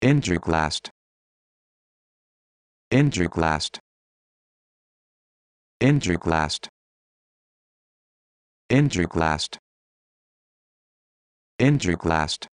Interclassed. Interclassed. Interclassed. Interclassed. Interclassed.